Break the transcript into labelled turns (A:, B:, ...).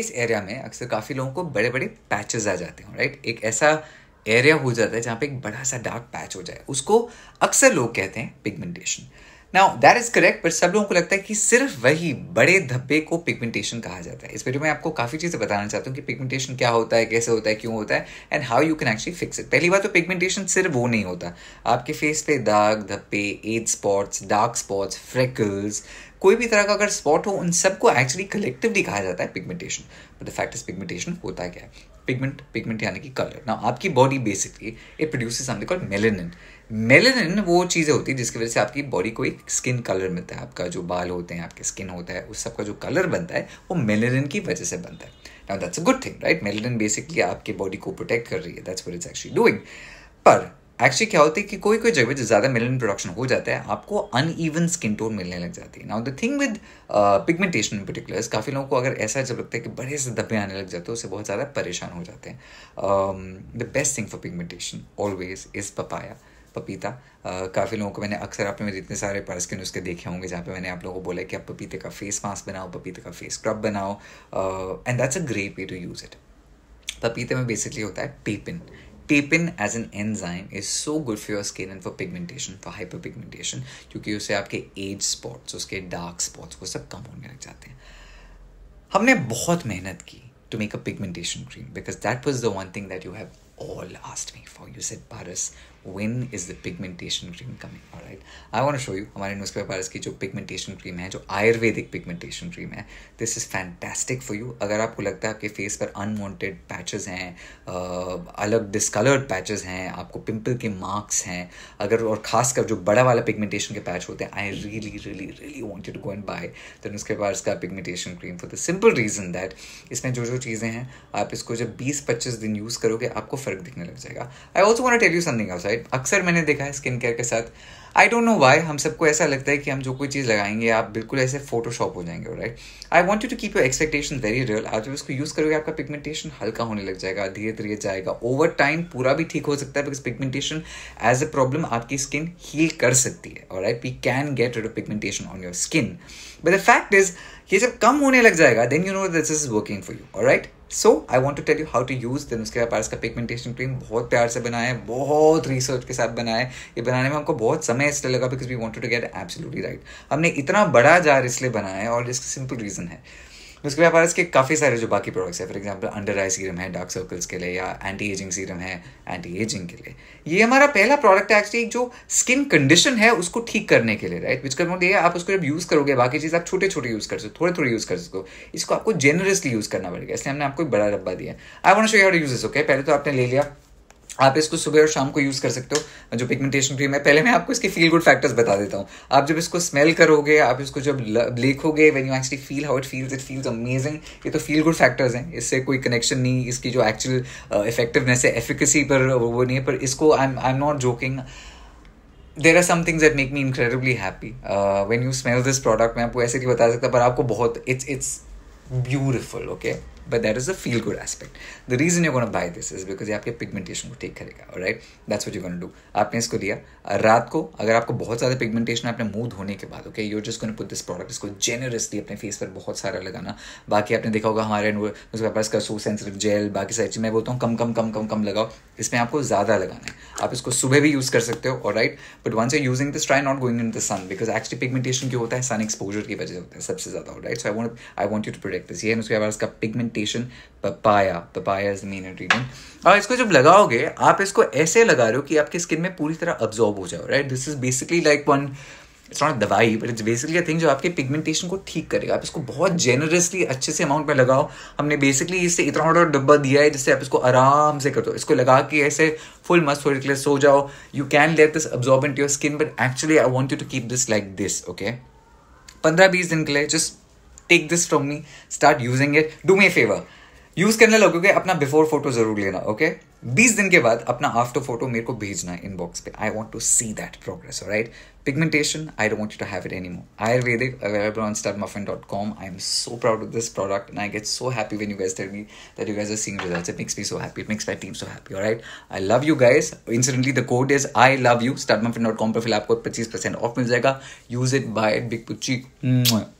A: इस एरिया में अक्सर काफ़ी लोगों को बड़े बड़े पैचेस आ जाते हैं राइट एक ऐसा एरिया हो जाता है जहाँ पे एक बड़ा सा डार्क पैच हो जाए उसको अक्सर लोग कहते हैं pigmentation now that is correct पर सब लोगों को लगता है कि सिर्फ वही बड़े धब्बे को पिगमेंटेशन कहा जाता है इस वीडियो में आपको काफ़ी चीज़ें बताना चाहता हूँ कि पिगमेंटेशन क्या होता है कैसे होता है क्यों होता है and how you can actually fix it पहली बात तो पिगमेंटेशन सिर्फ वो नहीं होता आपके फेस पे दाग धब्बे age spots dark spots freckles कोई भी तरह का अगर स्पॉट हो उन सबको एक्चुअली कलेक्टिवली कहा जाता है pigmentation but the fact is pigmentation होता क्या है पिगमेंट पिगमेंट यानी कि कलर ना आपकी body basically it produce something called melanin melanin वो चीज़ें होती है जिसकी वजह से आपकी बॉडी को एक स्किन कलर मिलता है आपका जो बाल होते हैं आपके स्किन होता है उस सबका जो कलर बनता है वो मेलेनिन की वजह से बनता है now that's a good thing right melanin basically आपकी बॉडी को प्रोटेक्ट कर रही है दैट्स इट्स एक्चुअली डूइंग पर एक्चुअली क्या होती है कि कोई कोई जगह जो ज़्यादा मिलन प्रोडक्शन हो जाता है आपको अन ईवन स्किन टोन मिलने लग जाती है now the thing with pigmentation in particulars काफ़ी लोगों को अगर ऐसा जब लगता है कि बड़े से धब्बे आने लग जाते हैं उससे बहुत ज़्यादा परेशान हो जाते हैं the best thing for pigmentation always is papaya पपीता uh, काफ़ी लोगों को मैंने अक्सर आप मेरे इतने सारे पर्स के नुस्खे देखे होंगे जहाँ पे मैंने आप लोगों को बोला कि आप पपीते का फेस मास्क बनाओ पपीते का फेस स्क्रब बनाओ and that's a great way to use it पपीते में बेसिकली होता है पेपिन टेपिन as an enzyme is so good for your skin and for pigmentation for hyperpigmentation क्योंकि उससे आपके एज स्पॉट्स उसके डार्क स्पॉट्स वो सब कम होने लग जाते हैं हमने बहुत मेहनत की to make a pigmentation cream because that was the one thing that you have all asked me for you said Paras when is the pigmentation cream coming all right i want to show you हमारे नुस्खे पारस की जो pigmentation cream है जो ayurvedic pigmentation cream है this is fantastic for you अगर आपको लगता है आपके फेस पर अनवांटेड पैचेस हैं अलग डिस्कलर्ड पैचेस हैं आपको पिंपल के मार्क्स हैं अगर और खासकर जो बड़ा वाला पिगमेंटेशन के पैच होते हैं I really really really wanted go and buy the नुस्खे पारस का pigmentation cream for the simple reason that इसमें जो जो चीज़ें हैं आप इसको जब बीस पच्चीस दिन यूज़ करोगे आपको फ़र्क दिखने लग जाएगा I also want tell you something out right अक्सर मैंने देखा है स्किन केयर के साथ आई डोंट नो वाई हम सबको ऐसा लगता है कि हम जो कोई चीज़ लगाएंगे आप बिल्कुल ऐसे फोटोशॉप हो जाएंगे right I want you to keep your expectation very real आप जब इसको यूज़ करोगे आपका पिगमेंटेशन हल्का होने लग जाएगा धीरे धीरे जाएगा ओवर टाइम पूरा भी ठीक हो सकता है because pigmentation as a problem आपकी स्किन हील कर सकती है और right we can get rid of pigmentation on your skin but the fact is ये जब कम होने लग जाएगा then you know this is working for you right so I want to tell you how to use दिन उसके बाद parse का पिगमेंटेशन क्रीम बहुत प्यार से बनाया है बहुत रिसर्च के साथ बनाया है ये बनाने में हमको बहुत समय इसलिए लगा because we want to get absolutely right हमने इतना बड़ा जार इसलिए बनाया है और इसका सिंपल रीज़न है उसके बाद हमारे इसके काफ़ी सारे जो बाकी प्रोडक्ट्स हैं for example under eye serum है डार्क सर्कल्स के लिए या एंटी एजिंग सीरम है एंटी एजिंग के लिए ये हमारा पहला प्रोडक्ट है एक्चुअली जो स्किन कंडीशन है उसको ठीक करने के लिए राइट विच कर मोटे आप उसको जब यूज़ करोगे बाकी चीज़ आप छोटे छोटे यूज़ कर सकते हो थोड़े थोड़े यूज़ कर सकते हो इसको आपको जेनरसली यूज़ करना पड़ेगा इसलिए हमने आपको बड़ा डब्बा दिया I want show you use okay पहले तो आपने ले लिया आप इसको सुबह और शाम को यूज़ कर सकते हो जो पिगमेंटेशन क्रीम है पहले मैं आपको इसके फील गुड फैक्टर्स बता देता हूँ आप जब इसको स्मेल करोगे आप इसको जब देखोगे when you actually feel how it feels it feels amazing ये तो फील गुड फैक्टर्स हैं इससे कोई कनेक्शन नहीं इसकी जो एक्चुअल इफेक्टिवनेस uh, है एफिकेसी पर वो नहीं है पर इसको I am I am not joking there are some things that make me incredibly happy when you smell this product मैं आपको ऐसे नहीं बता सकता पर आपको बहुत it's it's beautiful okay okay? But that is a feel good aspect the reason you gonna buy this is because ये आपके पिगमेंटेशन को ठीक करेगा right that's what you gonna do आपने इसको लिया रात को अगर आपको बहुत ज़्यादा पिगमेंटेशन अपने मुंह धोने के बाद okay you just gonna put this product इसको जेनरसली अपने फेस पर बहुत सारा लगाना बाकी आपने देखा होगा हमारे उसके पास कसू सेंसिटिव जेल बाकी सारी चीज़ मैं बोलता हूँ कम कम कम कम कम लगाओ इसमें आपको ज़्यादा लगाना है आप इसको सुबह भी यूज़ कर सकते हो और right but once you using this try not going in the sun because actually pigmentation क्यों होता है सन एक्सपोजर की वजह से होता है सबसे ज़्यादा right so I want I want you to product this ये उसके पास का pigment pigmentation papaya papaya is the main ingredient और इसको जब लगाओगे आप इसको ऐसे लगा रहे हो कि आपकी स्किन में पूरी तरह अब्जॉर्ब हो जाओ right this is basically like one it's not दवाई बट इट्स बेसिकली थिंग जो आपके पिगमेंटेशन को ठीक करेगा आप इसको बहुत जेनरसली अच्छे से अमाउंट में लगाओ हमने बेसिकली इससे इतना बड़ा डब्बा दिया है जिससे आप इसको आराम से कर दो इसको लगा के ऐसे फुल मस्त थोड़ी क्लियर सो जाओ you can let this absorb in your skin but actually I want you to keep this like this okay पंद्रह बीस दिन के लिए just take this from me start using it do me favour use करने लगोगे अपना before photo जरूर लेना ओके okay? बीस दिन के बाद अपना आफ्टर फोटो मेरे को भेजना है इनबॉक्स पे I want to see that progress right pigmentation I don't want to have it any more Ayurvedic available on Star Muffin dot com I am so proud of this product and I get so happy when you guys tell me that you guys are seeing results it makes me so happy it makes my team so happy right I love you guys incidentally the code is I love you Star Muffin dot com पर फिलहाल आपको पच्चीस percent off मिल जाएगा use it bye big पुची